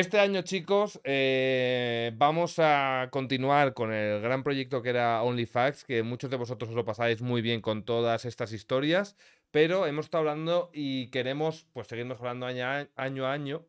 Este año, chicos, eh, vamos a continuar con el gran proyecto que era OnlyFacts, que muchos de vosotros os lo pasáis muy bien con todas estas historias, pero hemos estado hablando y queremos pues, seguir mejorando año a año.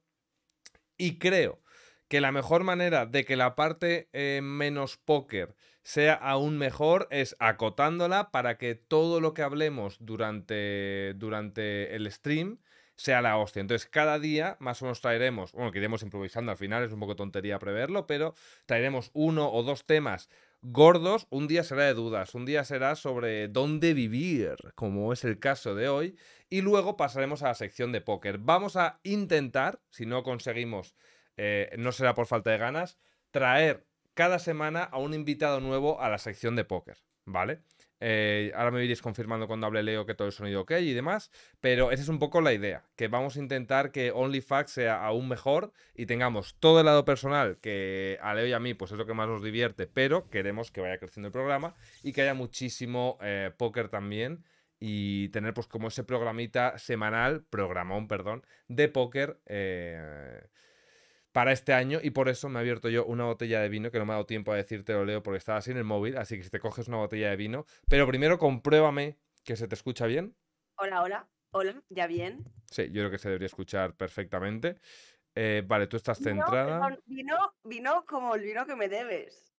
y creo que la mejor manera de que la parte eh, menos póker sea aún mejor es acotándola para que todo lo que hablemos durante, durante el stream sea la hostia. Entonces, cada día más o menos traeremos, bueno, que iremos improvisando al final, es un poco tontería preverlo, pero traeremos uno o dos temas gordos, un día será de dudas, un día será sobre dónde vivir, como es el caso de hoy, y luego pasaremos a la sección de póker. Vamos a intentar, si no conseguimos, eh, no será por falta de ganas, traer cada semana a un invitado nuevo a la sección de póker, ¿vale? Eh, ahora me iréis confirmando cuando hable Leo que todo el sonido ok y demás, pero esa es un poco la idea, que vamos a intentar que OnlyFax sea aún mejor y tengamos todo el lado personal, que a Leo y a mí pues es lo que más nos divierte, pero queremos que vaya creciendo el programa y que haya muchísimo eh, póker también y tener pues como ese programita semanal, programón, perdón, de póker. Eh, para este año y por eso me he abierto yo una botella de vino que no me ha dado tiempo a decirte lo leo porque estaba sin en el móvil, así que si te coges una botella de vino, pero primero compruébame que se te escucha bien. Hola, hola, hola, ¿ya bien? Sí, yo creo que se debería escuchar perfectamente. Eh, vale, tú estás centrada. Vino, vino, como el vino que me debes.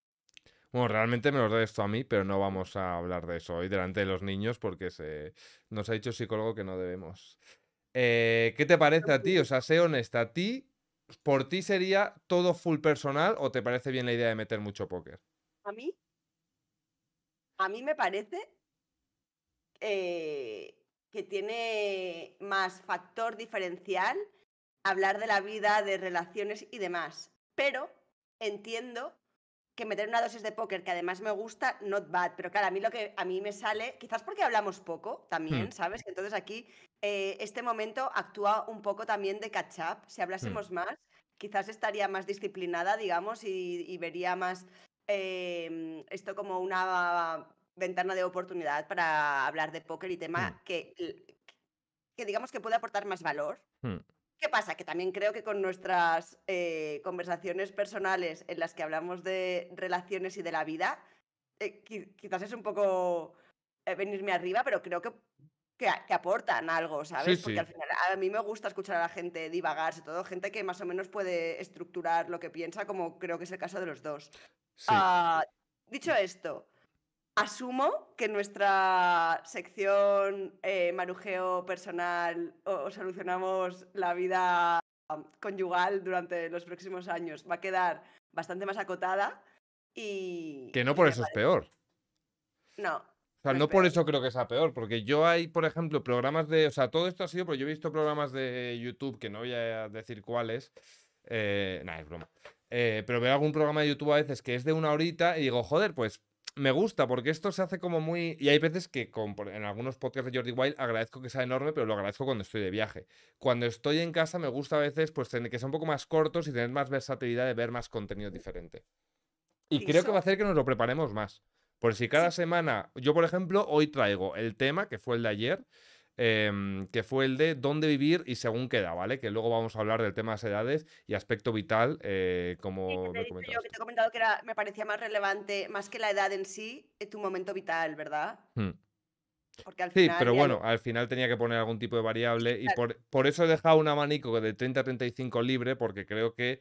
Bueno, realmente me lo debes tú a mí, pero no vamos a hablar de eso hoy delante de los niños porque se... nos ha dicho el psicólogo que no debemos. Eh, ¿Qué te parece a ti? O sea, sé honesta, a ti ¿por ti sería todo full personal o te parece bien la idea de meter mucho póker? A mí, a mí me parece que tiene más factor diferencial hablar de la vida, de relaciones y demás. Pero entiendo que meter una dosis de póker que además me gusta, not bad. Pero claro, a mí lo que a mí me sale, quizás porque hablamos poco también, hmm. ¿sabes? Entonces aquí eh, este momento actúa un poco también de catch up. Si hablásemos hmm. más, quizás estaría más disciplinada, digamos, y, vería más em, esto como una ventana de oportunidad para hablar de póker y tema hmm. que, que digamos que puede aportar más valor. Hmm. ¿Qué pasa? Que también creo que con nuestras eh, conversaciones personales en las que hablamos de relaciones y de la vida, eh, quizás es un poco eh, venirme arriba, pero creo que que, aportan algo, ¿sabes? Porque al final a mí me gusta escuchar a la gente divagarse, todo gente que más o menos puede estructurar lo que piensa, como creo que es el caso de los dos. Ah, dicho esto, asumo que nuestra sección eh, marujeo personal o, o, solucionamos la vida conyugal durante los próximos años va a quedar bastante más acotada y... Que no por eso es peor. No, o sea, pues no por eso creo que sea peor, porque yo hay, por ejemplo, programas de. O sea, todo esto ha sido, pero yo he visto programas de YouTube que no voy a decir cuáles. Eh, nada, es broma. Eh, pero veo algún programa de YouTube a veces que es de una horita y digo, joder, pues me gusta, porque esto se hace como muy. Y hay veces que en algunos podcasts de Jordi Wild agradezco que sea enorme, pero lo agradezco cuando estoy de viaje. Cuando estoy en casa me gusta a veces pues que sean un poco más cortos y tener más versatilidad de ver más contenido diferente. Y, creo que va a hacer que nos lo preparemos más. Por si cada semana, yo por ejemplo, hoy traigo el tema, que fue el de ayer, em, que fue el de dónde vivir y según queda, ¿vale? Que luego vamos a hablar del tema de las edades y aspecto vital, eh, como me Yo que te he comentado que me parecía más relevante, más que la edad en sí, eh, tu momento vital, ¿verdad? Hmm. sí, pero bueno, al final tenía que poner algún tipo de variable y por, por, eso he dejado un abanico de 30 a 35 libre, porque creo que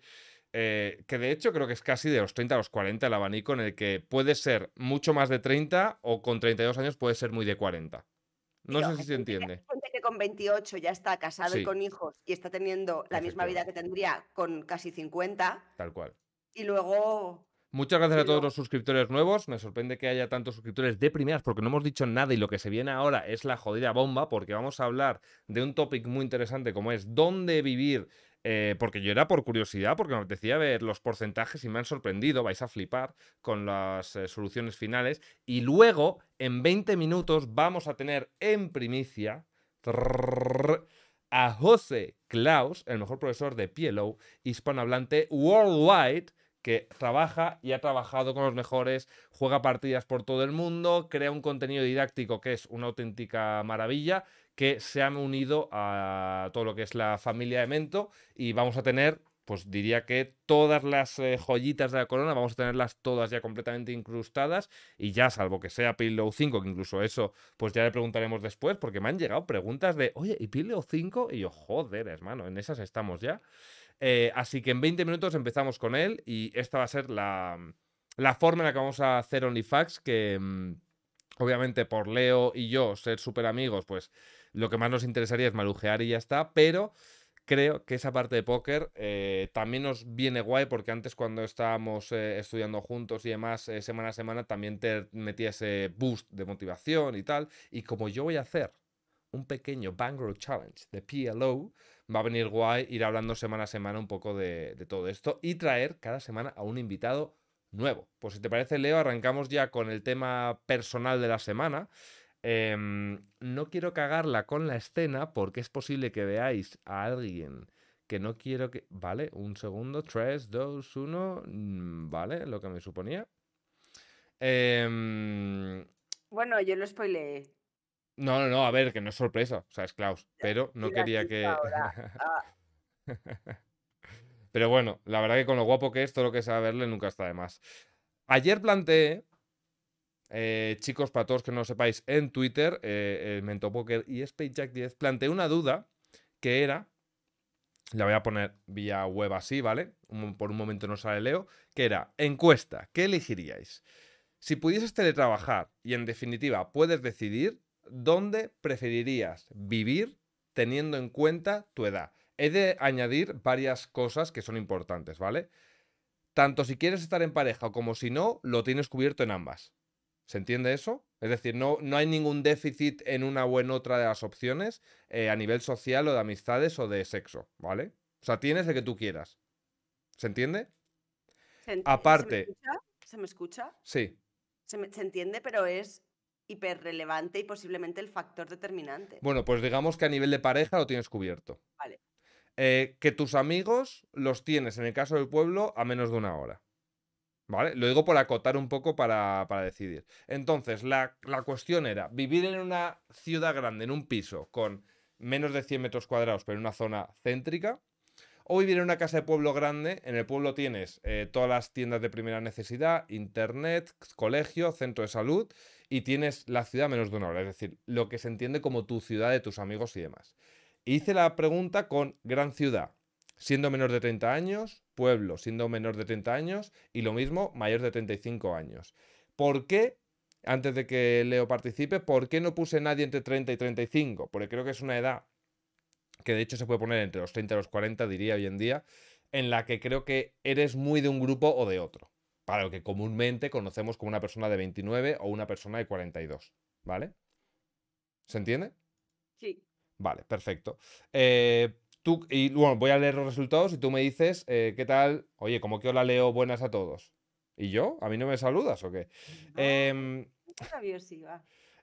eh, que de hecho creo que es casi de los 30 a los 40 el abanico en el que puede ser mucho más de 30 o con 32 años puede ser muy de 40. No sé si se entiende. que con 28 ya está casado y con hijos y está teniendo la misma vida que tendría con casi 50. Tal cual. Y luego Muchas gracias a todos los suscriptores nuevos. Me sorprende que haya tantos suscriptores de primeras porque no hemos dicho nada y lo que se viene ahora es la jodida bomba porque vamos a hablar de un topic muy interesante como es dónde vivir eh, porque yo era por curiosidad, porque me apetecía ver los porcentajes y me han sorprendido, vais a flipar con las eh, soluciones finales. Y luego, en 20 minutos, vamos a tener en primicia a José Klaus, el mejor profesor de PLO hispanohablante worldwide, que trabaja y ha trabajado con los mejores, juega partidas por todo el mundo, crea un contenido didáctico que es una auténtica maravilla, que se han unido a todo lo que es la familia de Mento y vamos a tener pues diría que todas las eh, joyitas de la corona vamos a tenerlas todas ya completamente incrustadas y ya salvo que sea Pillow 5, que incluso eso pues ya le preguntaremos después porque me han llegado preguntas de, oye, ¿y Pillow 5? Y yo, joder, hermano, en esas estamos ya. Eh, así que en 20 minutos empezamos con él y esta va a ser la, mm, forma en la que vamos a hacer OnlyFax, que mm, obviamente por Leo y yo ser súper amigos, pues lo que más nos interesaría es malujear y ya está, pero creo que esa parte de póker eh, también nos viene guay porque antes cuando estábamos eh, estudiando juntos y demás semana a semana también te metía ese boost de motivación y tal. Y como yo voy a hacer un pequeño Bankroll Challenge de PLO. Va a venir guay ir hablando semana a semana un poco de, todo esto y traer cada semana a un invitado nuevo. Pues si te parece, Leo, arrancamos ya con el tema personal de la semana. Em, no quiero cagarla con la escena porque es posible que veáis a alguien que no quiero que... Vale, un segundo, Tres, dos, uno... Mm, vale, lo que me suponía. Em, bueno, yo lo spoileé. No, no, no, a ver, que no es sorpresa, o sea, es Klaus, pero no quería que... Ah. pero bueno, la verdad que con lo guapo que es, todo lo que sea verle nunca está de más. Ayer planteé, eh, chicos, para todos que no sepáis, en Twitter, eh, el Mentopoker y Spacejack 10, planteé una duda que era, la voy a poner vía web así, ¿vale? por un momento no sale Leo, que era encuesta, ¿qué elegiríais? Si pudieses teletrabajar y en definitiva puedes decidir, ¿dónde preferirías vivir teniendo en cuenta tu edad? He de añadir varias cosas que son importantes, ¿vale? Tanto si quieres estar en pareja como si no, lo tienes cubierto en ambas. ¿Se entiende eso? Es decir, no, no hay ningún déficit en una o en otra de las opciones eh, a nivel social o de amistades o de sexo, ¿vale? O sea, tienes el que tú quieras. ¿Se entiende? Eh, Aparte. ¿Se me escucha? Sí. se, entiende, pero es hiperrelevante y posiblemente el factor determinante. Bueno, pues digamos que a nivel de pareja lo tienes cubierto. Vale. Eh, que tus amigos los tienes, en el caso del pueblo, a menos de una hora. ¿Vale? Lo digo por acotar un poco para, decidir. Entonces, la, la, cuestión era vivir en una ciudad grande, en un piso, con menos de 100 metros cuadrados, pero en una zona céntrica, Hoy viene una casa de pueblo grande. En el pueblo tienes eh, todas las tiendas de primera necesidad, internet, colegio, centro de salud y tienes la ciudad menos de una hora, es decir, lo que se entiende como tu ciudad de tus amigos y demás. Hice la pregunta con gran ciudad, siendo menor de 30 años, pueblo siendo menor de 30 años y lo mismo mayor de 35 años. ¿Por qué? Antes de que Leo participe, ¿por qué no puse nadie entre 30 y 35? Porque creo que es una edad que de hecho se puede poner entre los 30 y los 40, diría hoy en día, en la que creo que eres muy de un grupo o de otro, para lo que comúnmente conocemos como una persona de 29 o una persona de 42, ¿vale? ¿Se entiende? Sí. Vale, perfecto. Eh, tú, y bueno, voy a leer los resultados y tú me dices, eh, ¿qué tal? Oye, como que hola leo, buenas a todos. ¿Y yo? ¿A mí no me saludas o qué? Em,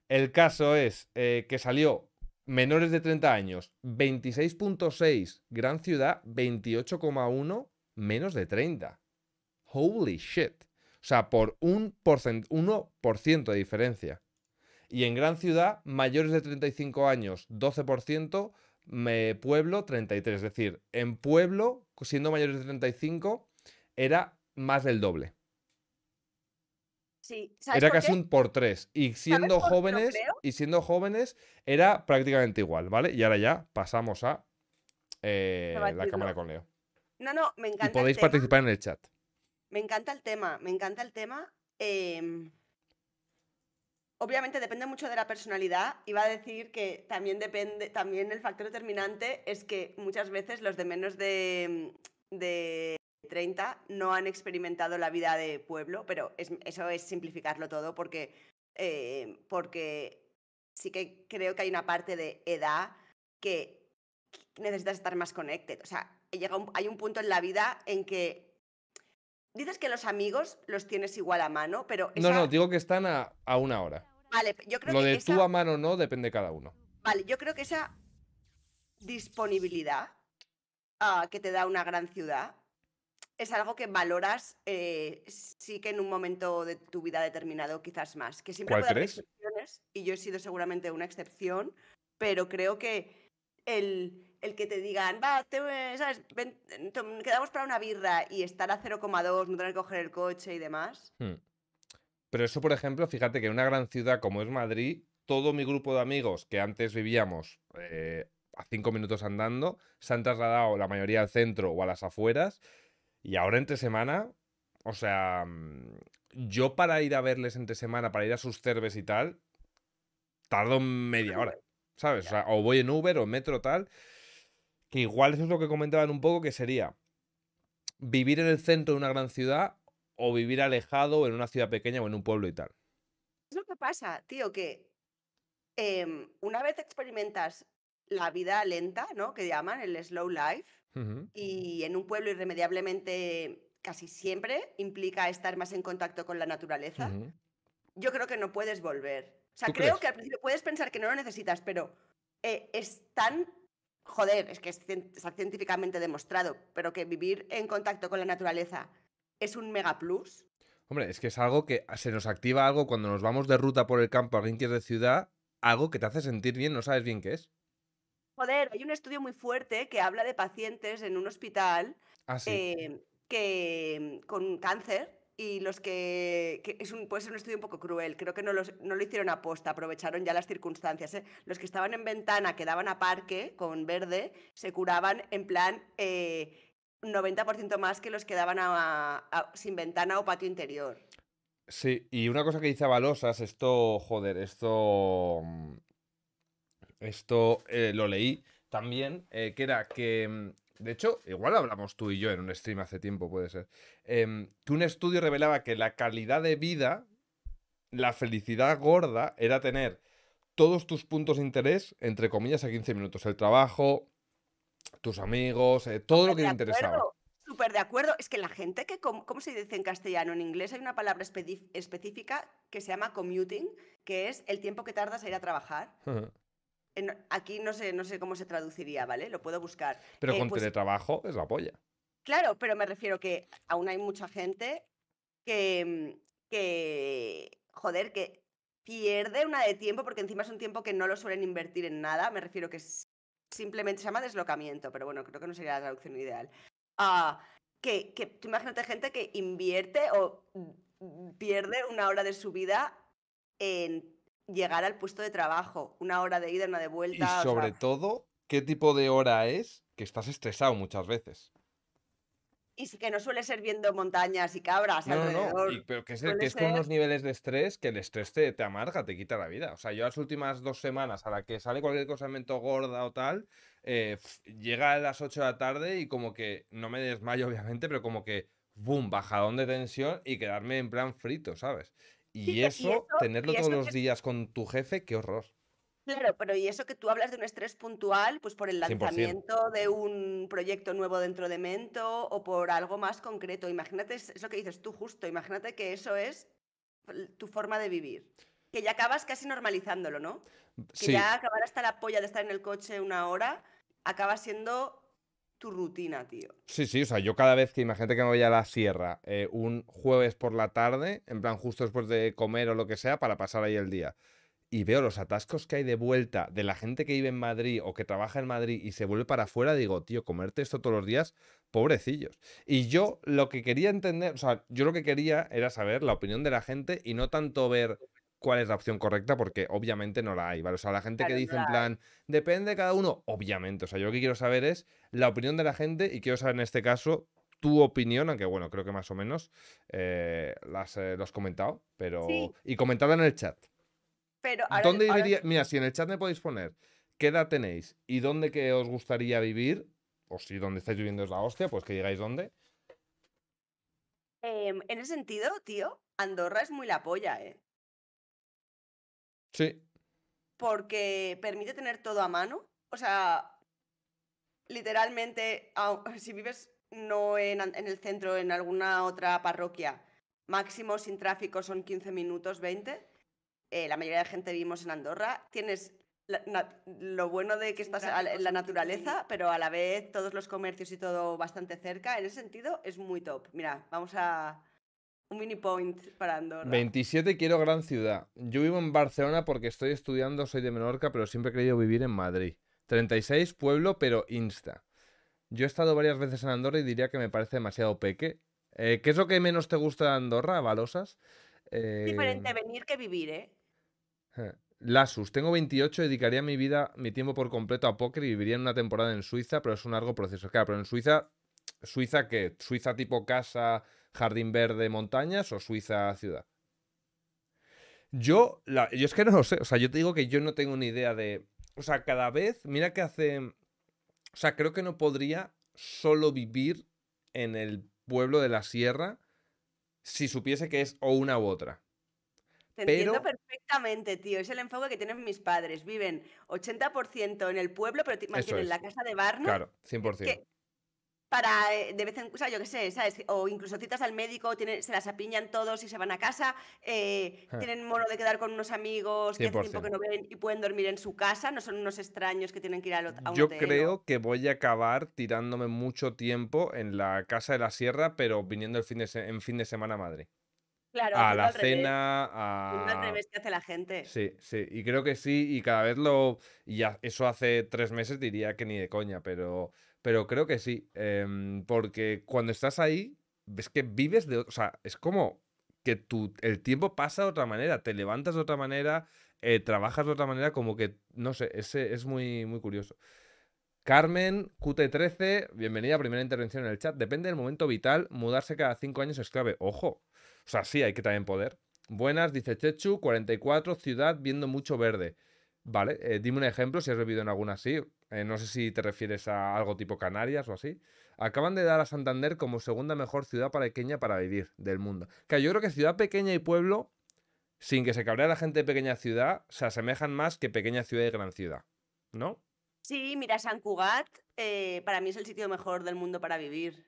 el caso es eh, que salió menores de 30 años, 26.6, gran ciudad, 28,1, menos de 30. Holy shit. O sea, por un 1% de diferencia. Y en gran ciudad, mayores de 35 años, 12%, me, pueblo, 33. Es decir, en pueblo, siendo mayores de 35, era más del doble era casi un por tres. Y siendo jóvenes, y siendo jóvenes, era prácticamente igual, ¿vale? Y ahora ya pasamos a eh, la cámara con Leo. No, no, me encanta. podéis participar en el chat. Me encanta el tema, me encanta el tema. Em, obviamente depende mucho de la personalidad. Iba a decir que también depende, también el factor determinante es que muchas veces los de menos de 30 no han experimentado la vida de pueblo, pero eso es simplificarlo todo porque, eh, porque sí que creo que hay una parte de edad que necesitas estar más connected. O sea, llega hay un punto en la vida en que dices que los amigos los tienes igual a mano, pero... No, no, digo que están a, a una hora. Vale, Lo de tu tú a mano no depende de cada uno. Vale, yo creo que esa disponibilidad ah, que te da una gran ciudad es algo que valoras eh, sí que en un momento de tu vida determinado quizás más. Que siempre ¿Cuál Excepciones, y yo he sido seguramente una excepción, pero creo que el, que te digan, va, te, ¿sabes? quedamos para una birra y estar a 0,2, no tener que coger el coche y demás. Hmm. Pero eso, por ejemplo, fíjate que en una gran ciudad como es Madrid, todo mi grupo de amigos que antes vivíamos eh, a cinco minutos andando, se han trasladado la mayoría al centro o a las afueras y ahora entre semana, o sea, mm, yo para ir a verles entre semana, para ir a sus cerves y tal, tardo media hora, ¿sabes? O, voy en Uber o metro tal, que igual eso es lo que comentaban un poco, que sería vivir en el centro de una gran ciudad o vivir alejado en una ciudad pequeña o en un pueblo y tal. Es lo que pasa, tío, que em, una vez experimentas la vida lenta, ¿no? Que llaman el slow life, y en un pueblo irremediablemente casi siempre implica estar más en contacto con la naturaleza, yo creo que no puedes volver. O sea, creo que al principio puedes pensar que no lo necesitas, pero eh, es tan joder, es que está científicamente demostrado, pero que vivir en contacto con la naturaleza es un mega plus. Hombre, es que es algo que ah, se nos activa algo cuando nos vamos de ruta por el campo a de ciudad, algo que te hace sentir bien, no sabes bien qué es. Joder, hay un estudio muy fuerte que habla de pacientes en un hospital ah, eh, que mm, con cáncer y los que, es un, puede ser un estudio un poco cruel, creo que no, lo hicieron a posta, aprovecharon ya las circunstancias. ¿eh? Los que estaban en ventana, quedaban daban a parque con verde, se curaban en plan 90% eh, más que los que daban sin ventana o patio interior. Sí, y una cosa que dice Balosas, esto, joder, esto mm, esto eh, lo leí también, eh, que era que. Mm, de hecho, igual hablamos tú y yo en un stream hace tiempo, puede ser. Em, que un estudio revelaba que la calidad de vida, la felicidad gorda, era tener todos tus puntos de interés, entre comillas, a 15 minutos. El trabajo, tus amigos, eh, todo lo que te interesaba. Súper de acuerdo. Es que la gente que, ¿cómo se dice en castellano? En inglés hay una palabra específica que se llama commuting, que es el tiempo que tardas a ir a trabajar aquí no sé, no sé cómo se traduciría, ¿vale? Lo puedo buscar. Pero eh, con pues teletrabajo es la polla. Claro, pero me refiero que aún hay mucha gente que, que joder, que pierde una de tiempo porque encima es un tiempo que no lo suelen invertir en nada. Me refiero que simplemente se llama deslocamiento, pero bueno, creo que no sería la traducción ideal. Ah, que, imagínate gente que invierte o mm, mm, pierde una hora de su vida en llegar al puesto de trabajo, una hora de ida, una de vuelta. Y sobre todo, ¿qué tipo de hora es que estás estresado muchas veces? Y que no suele ser viendo montañas y cabras alrededor. No, no. pero que es, que con unos niveles de estrés que el estrés te, amarga, te quita la vida. O sea, yo las últimas dos semanas a la que sale cualquier cosa mento gorda o tal, eh, llega a las 8 de la tarde y como que, no me desmayo obviamente, pero como que, boom, bajadón de tensión y quedarme en plan frito, ¿sabes? Y, eso, tenerlo todos los días con tu jefe, qué horror. Claro, pero y eso que tú hablas de un estrés puntual, pues por el lanzamiento de un proyecto nuevo dentro de Mento o por algo más concreto. Imagínate eso que dices tú justo, imagínate que eso es tu forma de vivir. Que ya acabas casi normalizándolo, ¿no? Que ya acabar hasta la polla de estar en el coche una hora acaba siendo tu rutina, tío. Sí, sí, o sea, yo cada vez que imagínate que me voy a la sierra eh, un jueves por la tarde, en plan justo después de comer o lo que sea, para pasar ahí el día, y veo los atascos que hay de vuelta de la gente que vive en Madrid o que trabaja en Madrid y se vuelve para afuera, digo, tío, comerte esto todos los días, pobrecillos. Y yo lo que quería entender, o sea, yo lo que quería era saber la opinión de la gente y no tanto ver cuál es la opción correcta, porque obviamente no la hay, ¿vale? O sea, la gente que dice en plan, depende de cada uno, obviamente. O sea, yo lo que quiero saber es la opinión de la gente y quiero saber en este caso tu opinión, aunque bueno, creo que más o menos eh, las, eh, lo has comentado, pero... Y comentada en el chat. Pero ¿Dónde Mira, si en el chat me podéis poner qué edad tenéis y dónde que os gustaría vivir, o si dónde estáis viviendo es la hostia, pues que digáis dónde. Em, en ese sentido, tío, Andorra es muy la polla, ¿eh? Sí. Porque permite tener todo a mano. O sea, literalmente, si vives no en, el centro, en alguna otra parroquia, máximo sin tráfico son 15 minutos, 20. Eh, la mayoría de gente vivimos en Andorra. Tienes lo bueno de que estás en la naturaleza, pero a la vez todos los comercios y todo bastante cerca. En ese sentido es muy top. Mira, vamos a, un mini point para Andorra. 27, quiero gran ciudad. Yo vivo en Barcelona porque estoy estudiando, soy de Menorca, pero siempre he querido vivir en Madrid. 36, pueblo, pero insta. Yo he estado varias veces en Andorra y diría que me parece demasiado peque. Eh, ¿Qué es lo que menos te gusta de Andorra, Balosas? Eh... Es diferente venir que vivir, ¿eh? eh Lasus, tengo 28, dedicaría mi vida, mi tiempo por completo a póker y viviría en una temporada en Suiza, pero es un largo proceso. Claro, pero en Suiza, ¿Suiza qué? ¿Suiza tipo casa, Jardín Verde Montañas o Suiza Ciudad. Yo, yo es que no lo sé, o sea, yo te digo que yo no tengo ni idea de... O sea, cada vez, mira que hace... O sea, creo que no podría solo vivir en el pueblo de la sierra si supiese que es o una u otra. Te entiendo perfectamente, tío. Es el enfoque que tienen mis padres. Viven 80% en el pueblo, pero bien en la casa de Barna. Claro, 100% para eh, de vez en o yo qué sé, O incluso citas al médico, se las apiñan todos y se van a casa, eh, tienen modo de quedar con unos amigos que hace tiempo que no ven y pueden dormir en su casa, no son unos extraños que tienen que ir a, a un Yo creo que voy a acabar tirándome mucho tiempo en la casa de la sierra, pero viniendo el fin de en fin de semana a Madrid. Claro, a la cena, a... Al revés que hace la gente. Sí, sí, y creo que sí, y cada vez lo... Y eso hace tres meses diría que ni de coña, pero pero creo que sí, em, porque cuando estás ahí, ves que vives de... O sea, es como que tu, el tiempo pasa de otra manera, te levantas de otra manera, eh, trabajas de otra manera, como que, no sé, ese es muy, muy curioso. Carmen, QT13, bienvenida, a primera intervención en el chat. Depende del momento vital, mudarse cada cinco años es clave. Ojo, o sea, sí, hay que también poder. Buenas, dice Chechu, 44, ciudad, viendo mucho verde. Vale, eh, dime un ejemplo si has vivido en alguna así. Eh, no sé si te refieres a algo tipo Canarias o así. Acaban de dar a Santander como segunda mejor ciudad para pequeña para vivir del mundo. Que yo creo que ciudad pequeña y pueblo, sin que se cabrea la gente de pequeña ciudad, se asemejan más que pequeña ciudad y gran ciudad. ¿No? Sí, mira, San Cugat eh, para mí es el sitio mejor del mundo para vivir.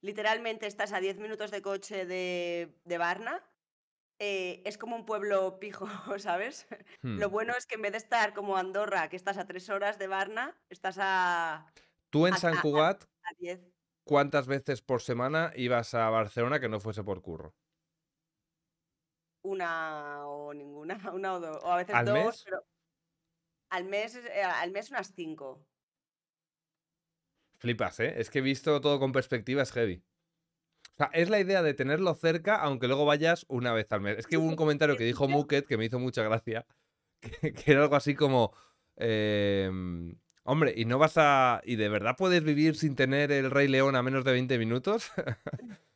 Literalmente estás a 10 minutos de coche de, de Varna eh, es como un pueblo pijo, ¿sabes? Lo hmm. bueno es que en vez de estar como Andorra, que estás a tres horas de Varna, estás a... Tú en San Cugat, ¿cuántas veces por semana ibas a Barcelona que no fuese por curro? Una o ninguna, una o dos, o a veces ¿Al dos, mes? al mes, eh, al mes unas cinco. Flipas, ¿eh? Es que he visto todo con perspectiva, es heavy. O sea, es la idea de tenerlo cerca, aunque luego vayas una vez al mes. Es que hubo un comentario que dijo Muket que me hizo mucha gracia, que, era algo así como. Em, hombre, ¿y no vas a. ¿Y de verdad puedes vivir sin tener el Rey León a menos de 20 minutos?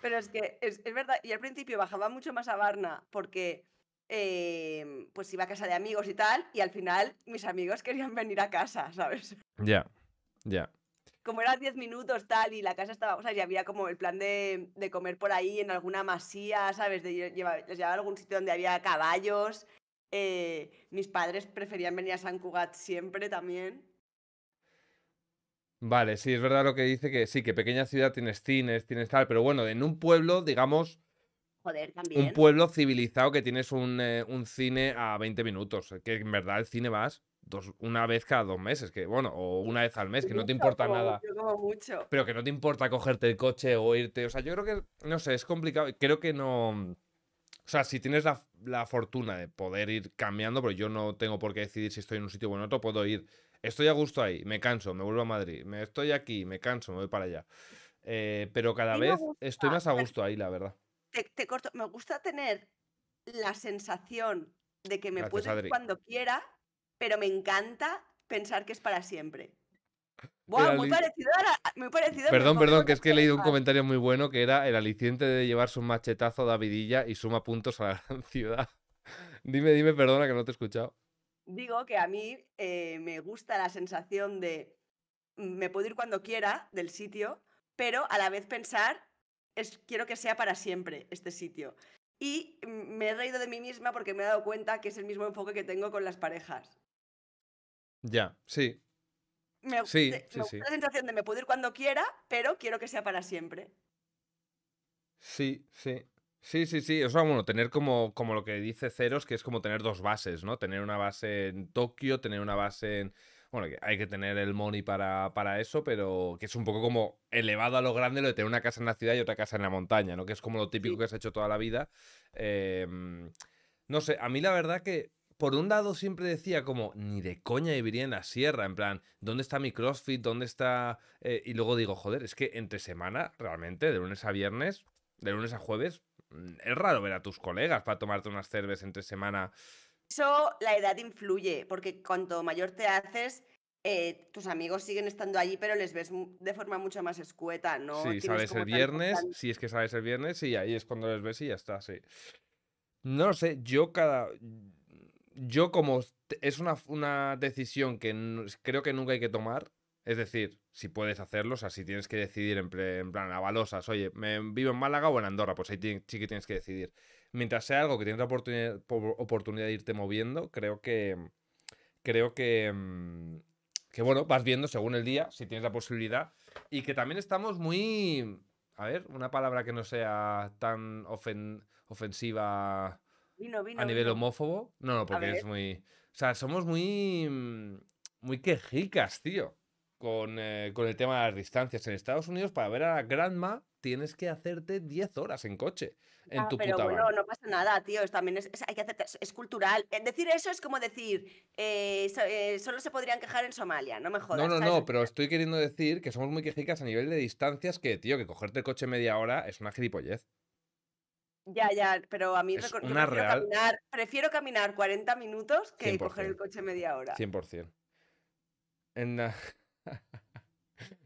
Pero es que es, verdad, y al principio bajaba mucho más a Varna porque em, pues iba a casa de amigos y tal, y al final mis amigos querían venir a casa, ¿sabes? Ya, ya como eran 10 minutos tal y la casa estaba, o sea, ya había como el plan de, comer por ahí en alguna masía, ¿sabes? De llevar, llevaba a algún sitio donde había caballos. Eh, mis padres preferían venir a San Cugat siempre también. Vale, sí, es verdad lo que dice que sí, que pequeña ciudad tienes cines, tienes tal, pero bueno, en un pueblo, digamos. Joder, también. Un pueblo civilizado que tienes un, eh, un cine a 20 minutos, que en verdad el cine vas Dos, una vez cada dos meses, que bueno, o una vez al mes, que no te importa nada. Pero que no te importa cogerte el coche o irte. O sea, yo creo que, no sé, es complicado. Creo que no. O sea, si tienes la, fortuna de poder ir cambiando, pero yo no tengo por qué decidir si estoy en un sitio o en otro, puedo ir. Estoy a gusto ahí, me canso, me vuelvo a Madrid. Me estoy aquí, me canso, me voy para allá. Eh, pero cada vez estoy más a gusto ahí, la verdad. corto. Me gusta tener la sensación de que me puedo ir cuando quiera pero me encanta pensar que es para siempre. Wow, muy parecido, a, Perdón, perdón, que es que he leído un comentario muy bueno que era el aliciente de llevarse un machetazo a Davidilla y suma puntos a la gran ciudad. dime, dime, perdona que no te he escuchado. Digo que a mí eh, me gusta la sensación de mm, me puedo ir cuando quiera del sitio, pero a la vez pensar es, quiero que sea para siempre este sitio. Y mm, me he reído de mí misma porque me he dado cuenta que es el mismo enfoque que tengo con las parejas. Ya, sí. Me, sí, sí, sí. gusta la sensación de me puedo ir cuando quiera, pero quiero que sea para siempre. Sí, sí. Sí, sí, sí. O sea, bueno, tener como, como lo que dice Ceros, que es como tener dos bases, ¿no? Tener una base en Tokio, tener una base en. Bueno, hay que tener el money para, para eso, pero que es un poco como elevado a lo grande lo de tener una casa en la ciudad y otra casa en la montaña, ¿no? Que es como lo típico que has hecho toda la vida. Em, no sé, a mí la verdad que por un lado siempre decía como, ni de coña viviría en la sierra, en plan, ¿dónde está mi CrossFit? ¿Dónde está...? Eh, y luego digo, joder, es que entre semana, realmente, de lunes a viernes, de lunes a jueves, mm, es raro ver a tus colegas para tomarte unas cervezas entre semana. Eso, la edad influye, porque cuanto mayor te haces, eh, tus amigos siguen estando allí, pero les ves de forma mucho más escueta, ¿no? Sí, sabes el viernes, si es que sabes el viernes, y ahí es cuando les ves y ya está, sí. No lo sé, yo cada yo como es una, decisión que creo que nunca hay que tomar, es decir, si puedes hacerlo, o sea, si tienes que decidir en, plan avalosas, oye, ¿me vivo en Málaga o en Andorra? Pues ahí sí que tienes que decidir. Mientras sea algo que tienes la oportunidad, oportunidad de irte moviendo, creo que. Creo que. Mm, que bueno, vas viendo según el día, si tienes la posibilidad. Y que también estamos muy. A ver, una palabra que no sea tan ofensiva a nivel homófobo. No, no, porque es muy. O sea, somos muy. Mm, muy quejicas, tío. Eh, con, el tema de las distancias. En Estados Unidos, para ver a la Grandma, tienes que hacerte 10 horas en coche. En ah, tu pero bueno, no pasa nada, tío. También es, es, cultural. Eh, decir eso es como decir, eh, solo se podrían quejar en Somalia, no me jodas. No, no, no, pero estoy queriendo decir que somos muy quejicas a nivel de distancias que, tío, que cogerte el coche media hora es una gilipollez. Ya, ya, pero a mí prefiero, caminar, prefiero caminar 40 minutos que coger el coche media hora. 100%.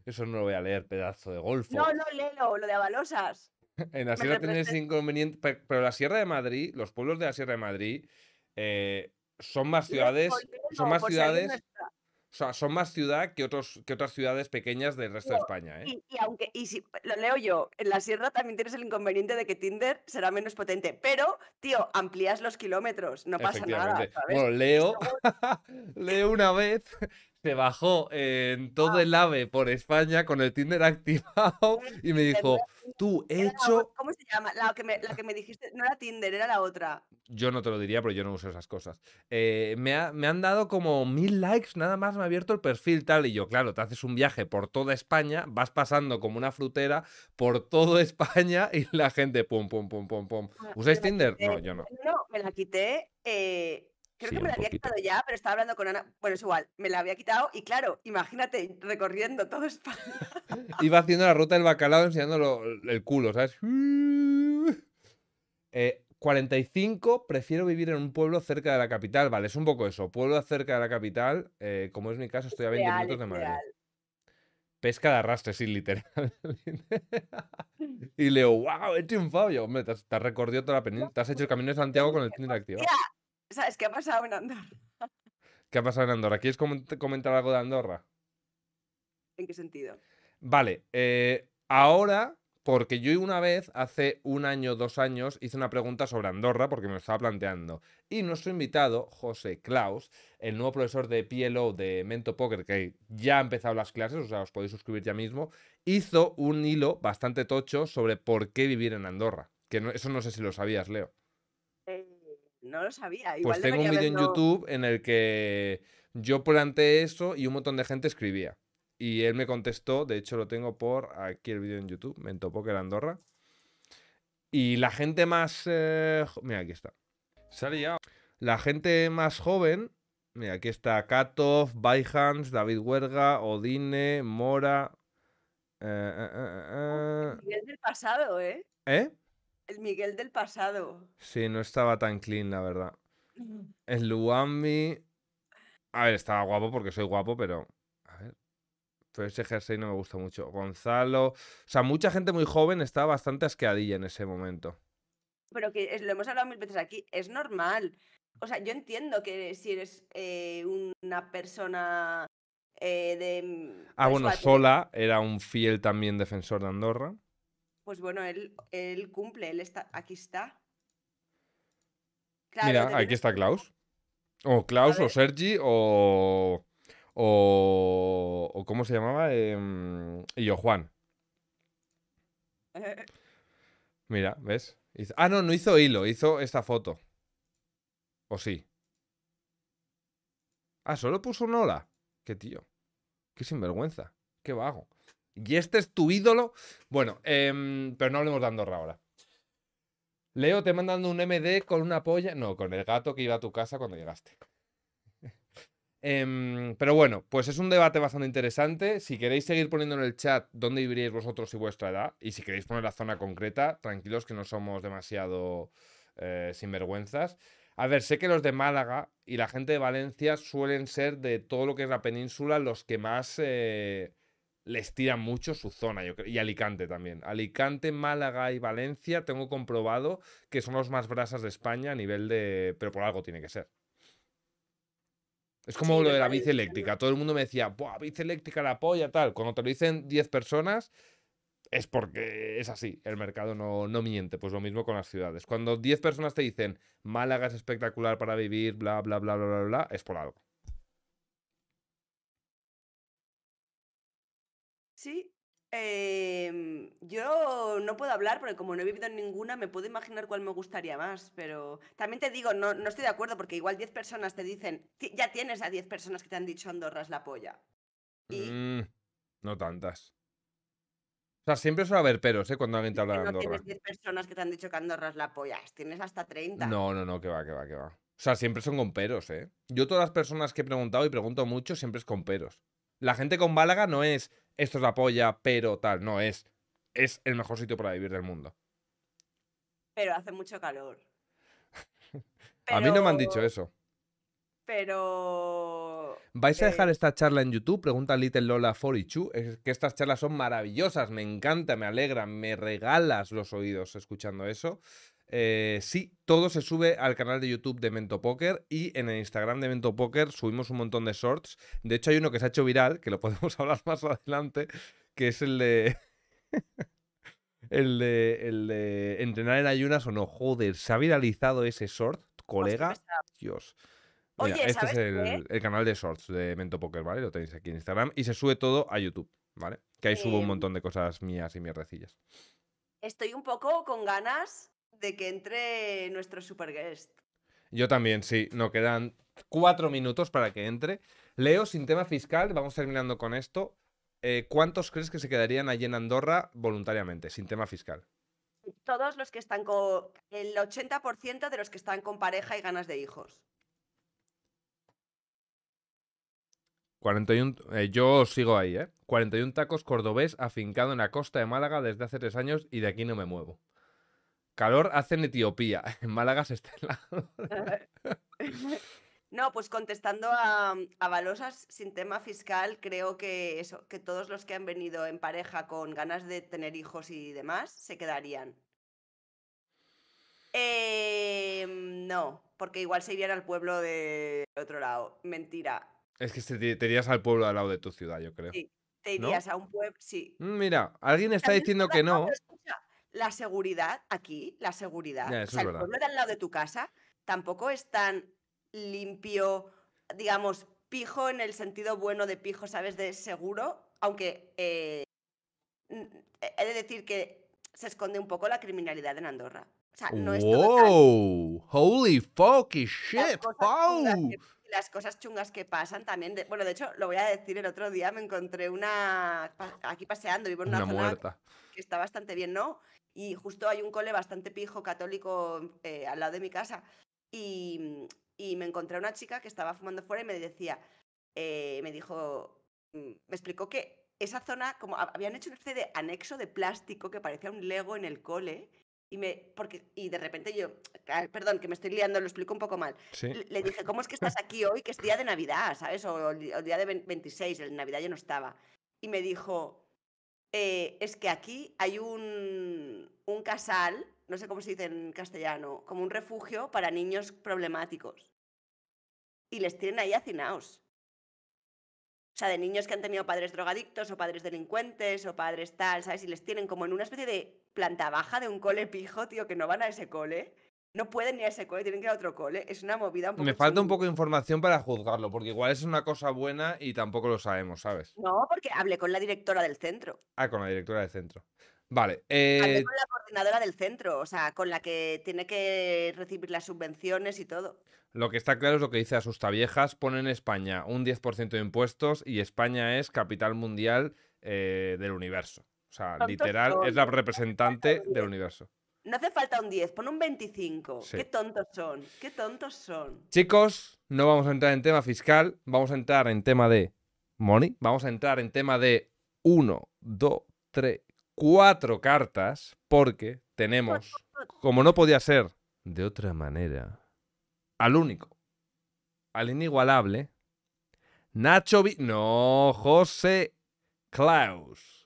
Eso no lo voy a leer, pedazo de golfo. No, no, léelo, lo de Avalosas. en la Sierra tienes inconveniente, pero la Sierra de Madrid, los pueblos de la Sierra de Madrid, eh, son más ciudades, son más ciudades, o sea, son más ciudad que, que otras ciudades pequeñas del resto de España. ¿eh? Y, aunque, y si lo leo yo, en la sierra también tienes el inconveniente de que Tinder será menos potente. Pero, tío, amplías los kilómetros, no pasa nada. Bueno, leo, leo una vez se bajó en todo el AVE por España con el Tinder activado y me dijo, tú he hecho... ¿Cómo se llama? La que, me, la que me dijiste, no era Tinder, era la otra. Yo no te lo diría, pero yo no uso esas cosas. Eh, me, han dado como mil likes, nada más me ha abierto el perfil tal y yo, claro, te haces un viaje por toda España, vas pasando como una frutera por toda España y la gente, pum, pum, pum, pum, pum. Ah, ¿Usáis Tinder? No, yo no. No, me la quité. Eh, Creo que me la había quitado ya, pero estaba hablando con Ana. Bueno, es igual, me la había quitado y claro, imagínate recorriendo todo España. Iba haciendo la ruta del bacalao enseñándolo el culo, ¿sabes? 45, eh, prefiero vivir en un pueblo cerca de la capital. Vale, es un poco eso. Pueblo cerca de la capital, eh, como es mi caso, estoy a 20 minutos de Madrid. Pesca de arrastre, sí, literal. y leo, wow, he triunfado. Yo, hombre, te has, recorrido toda la península. Te has hecho el camino de Santiago con el Tinder activo. ¿Sabes qué ha pasado en Andorra? ¿Qué ha pasado en Andorra? ¿Quieres comentar algo de Andorra? ¿En qué sentido? Vale, eh, ahora, porque yo una vez, hace un año, dos años, hice una pregunta sobre Andorra porque me lo estaba planteando. Y nuestro invitado, José Klaus, el nuevo profesor de PLO de Mento Poker, que ya ha empezado las clases, o sea, os podéis suscribir ya mismo, hizo un hilo bastante tocho sobre por qué vivir en Andorra. Que eso no sé si lo sabías, Leo. No lo sabía. pues tengo un vídeo en YouTube en el que yo planteé eso y un montón de gente escribía. Y él me contestó, de hecho lo tengo por aquí el vídeo en YouTube, me entopó que era Andorra. Y la gente más... Eh, mira, aquí está. Salía. La gente más joven... Mira, aquí está Katov, Byhans, David Huerga, Odine, Mora... Eh, eh, eh del pasado, ¿eh? ¿Eh? el Miguel del pasado. Sí, no estaba tan clean, la verdad. El Luambi. A ver, estaba guapo porque soy guapo, pero. A ver. Pero ese jersey no me gusta mucho. Gonzalo. O sea, mucha gente muy joven estaba bastante asqueadilla en ese momento. Pero que lo hemos hablado mil veces aquí, es normal. O sea, yo entiendo que si eres eh, una persona eh, de. Mm, ah, pues bueno, Sola era un fiel también defensor de Andorra. Pues bueno, él, él cumple, él está, aquí está. Mira, aquí está Klaus. O Klaus, o Sergi, o, o. O. ¿Cómo se llamaba? Em, y yo, Juan. Mira, ¿ves? ah, no, no hizo hilo, hizo esta foto. ¿O sí? Ah, solo puso una ola Qué tío. Qué sinvergüenza. Qué vago y este es tu ídolo. Bueno, em, pero no hablemos de Andorra ahora. Leo te mandando un MD con una polla. No, con el gato que iba a tu casa cuando llegaste. Em, pero bueno, pues es un debate bastante interesante. Si queréis seguir poniendo en el chat dónde viviréis vosotros y vuestra edad, y si queréis poner la zona concreta, tranquilos que no somos demasiado eh, sinvergüenzas. A ver, sé que los de Málaga y la gente de Valencia suelen ser de todo lo que es la península los que más eh, les tira mucho su zona, yo creo, y Alicante también. Alicante, Málaga y Valencia tengo comprobado que son los más brasas de España a nivel de... pero por algo tiene que ser. Es como lo de la bici eléctrica. Todo el mundo me decía, Buah, bici eléctrica, la polla, tal. Cuando te lo dicen 10 personas, es porque es así. El mercado no, no miente. Pues lo mismo con las ciudades. Cuando 10 personas te dicen, Málaga es espectacular para vivir, bla, bla, bla, bla, bla, bla, es por algo. Em, yo no puedo hablar porque como no he vivido en ninguna, me puedo imaginar cuál me gustaría más, pero también te digo, no, no estoy de acuerdo porque igual 10 personas te dicen, ya tienes a 10 personas que te han dicho Andorra es la polla. Mm, no tantas. O sea, siempre suele haber peros, ¿eh? Cuando alguien te habla de Andorra. No tienes 10 personas que te han dicho que Andorra es la polla, tienes hasta 30. No, no, no, que va, que va, que va. O sea, siempre son con peros, ¿eh? Yo todas las personas que he preguntado y pregunto mucho, siempre es con peros. La gente con Málaga no es esto es la polla, pero tal. No, es, es el mejor sitio para vivir del mundo. Pero hace mucho calor. A mí no me han dicho eso. Pero. ¿Vais a dejar esta charla en YouTube? Pregunta Little Lola 42. Es que estas charlas son maravillosas, me encanta, me alegra, me regalas los oídos escuchando eso. Eh, sí, todo se sube al canal de YouTube de Mento Poker y en el Instagram de Mento Poker subimos un montón de shorts. De hecho, hay uno que se ha hecho viral, que lo podemos hablar más adelante, que es el de. el, de entrenar en ayunas o no. Joder, se ha viralizado ese short, colega. Dios. este es el, canal de shorts de Mento Poker, ¿vale? Lo tenéis aquí en Instagram y se sube todo a YouTube, ¿vale? Que ahí subo un em. montón de cosas mías y mierdecillas. Estoy un poco con ganas de que entre nuestro super guest. Yo también, sí. Nos quedan cuatro minutos para que entre. Leo, sin tema fiscal, vamos terminando con esto. Eh, ¿Cuántos crees que se quedarían allí en Andorra voluntariamente, sin tema fiscal? Todos los que están con. El 80% de los que están con pareja y ganas de hijos. 41, eh, yo sigo ahí, ¿eh? 41 tacos cordobés afincado en la costa de Málaga desde hace tres años y de aquí no me muevo. Calor hace en Etiopía. En Málaga se está No, pues contestando a, a, Balosas sin tema fiscal, creo que eso, que todos los que han venido en pareja con ganas de tener hijos y demás se quedarían. Em, no, porque igual se irían al pueblo de otro lado. Mentira. Es que te, irías al pueblo al lado de tu ciudad, yo creo. Sí, te irías a un pueblo, sí. Mm, mira, alguien está diciendo que no la seguridad aquí, la seguridad, o sea, el pueblo de al lado de tu casa tampoco es tan limpio, digamos, pijo en el sentido bueno de pijo, ¿sabes? De seguro, aunque eh, he de decir que se esconde un poco la criminalidad en Andorra. O sea, no es ¡Holy fucking shit! las cosas chungas que pasan también. bueno, de hecho, lo voy a decir el otro día, me encontré una. Aquí paseando, vivo en una, muerta. que está bastante bien, ¿no? Y justo hay un cole bastante pijo católico mm, eh, al lado de mi casa. Y, mm, me encontré una chica que estaba fumando fuera y me decía, eh, me dijo, mm, me explicó que esa zona, como habían hecho una especie de anexo de plástico que parecía un Lego en el cole. Y, me, porque, y de repente yo, perdón, que me estoy liando, lo explico un poco mal. Le dije, ¿cómo es que estás aquí hoy, que es día de Navidad, ¿sabes? O, el día de 26, el Navidad yo no estaba. Y me dijo, eh, es que aquí hay un, un casal, no sé cómo se dice en castellano, como un refugio para niños problemáticos. Y les tienen ahí hacinaos. O sea, de niños que han tenido padres drogadictos o padres delincuentes o padres tal, ¿sabes? Y les tienen como en una especie de planta baja de un cole pijo, tío, que no van a ese cole no pueden ir a ese cole, tienen que ir a otro cole. Es una movida un poco. Me falta un poco de información para juzgarlo, porque igual es una cosa buena y tampoco lo sabemos, ¿sabes? No, porque hablé con la directora del centro. Ah, con la directora del centro. Vale. Hablé eh, con la coordinadora del centro, o sea, con la que tiene que recibir las subvenciones y todo. Lo que está claro es lo que dice Asustaviejas, pone en España un 10% de impuestos y España es capital mundial eh, del universo. O sea, literal, es la representante del universo. No hace falta un 10, pon un 25. Qué tontos son, qué tontos son. Chicos, no vamos a entrar en tema fiscal, vamos a entrar en tema de money, vamos a entrar en tema de 1, 2, 3, 4 cartas, porque tenemos, como no podía ser de otra manera, al único, al inigualable, Nacho... Vi no, José Klaus.